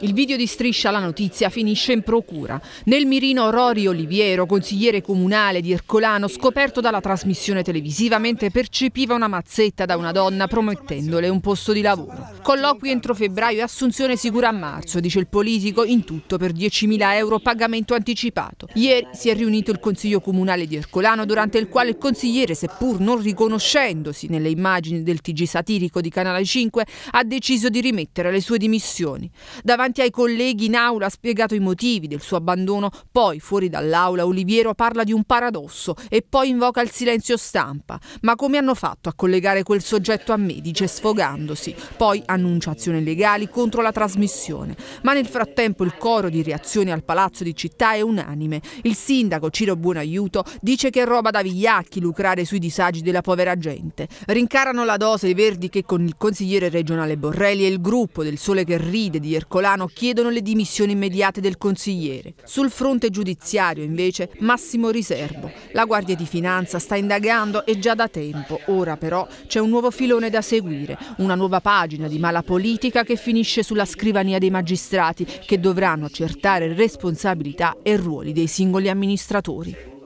Il video di Striscia la notizia finisce in procura. Nel mirino Rory Oliviero, consigliere comunale di Ercolano, scoperto dalla trasmissione televisiva mentre percepiva una mazzetta da una donna promettendole un posto di lavoro. Colloqui entro febbraio e assunzione sicura a marzo, dice il politico, in tutto per 10.000 euro pagamento anticipato. Ieri si è riunito il consiglio comunale di Ercolano durante il quale il consigliere, seppur non riconoscendosi nelle immagini del TG satirico di Canale 5, ha deciso di rimettere le sue dimissioni. Davanti davanti ai colleghi in aula ha spiegato i motivi del suo abbandono, poi fuori dall'aula Oliviero parla di un paradosso e poi invoca il silenzio stampa. Ma come hanno fatto a collegare quel soggetto a me? dice sfogandosi. Poi annuncia azioni legali contro la trasmissione. Ma nel frattempo il coro di reazioni al palazzo di città è unanime. Il sindaco Ciro Buonaiuto dice che è roba da vigliacchi lucrare sui disagi della povera gente. Rincarano la dose i verdi che con il consigliere regionale Borrelli e il gruppo del Sole che ride di Ercolano Caivano chiedono le dimissioni immediate del consigliere. Sul fronte giudiziario, invece, massimo riservo. La Guardia di Finanza sta indagando e già da tempo. Ora, però, c'è un nuovo filone da seguire, una nuova pagina di mala politica che finisce sulla scrivania dei magistrati, che dovranno accertare responsabilità e ruoli dei singoli amministratori.